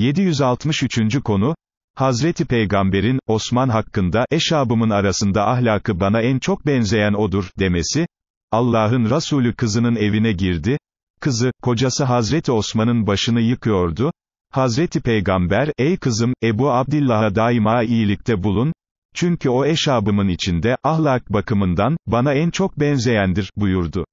763. konu, Hazreti Peygamber'in, Osman hakkında, eşabımın arasında ahlakı bana en çok benzeyen odur, demesi, Allah'ın Resulü kızının evine girdi, kızı, kocası Hazreti Osman'ın başını yıkıyordu, Hazreti Peygamber, ey kızım, Ebu Abdillah'a daima iyilikte bulun, çünkü o eşabımın içinde, ahlak bakımından, bana en çok benzeyendir, buyurdu.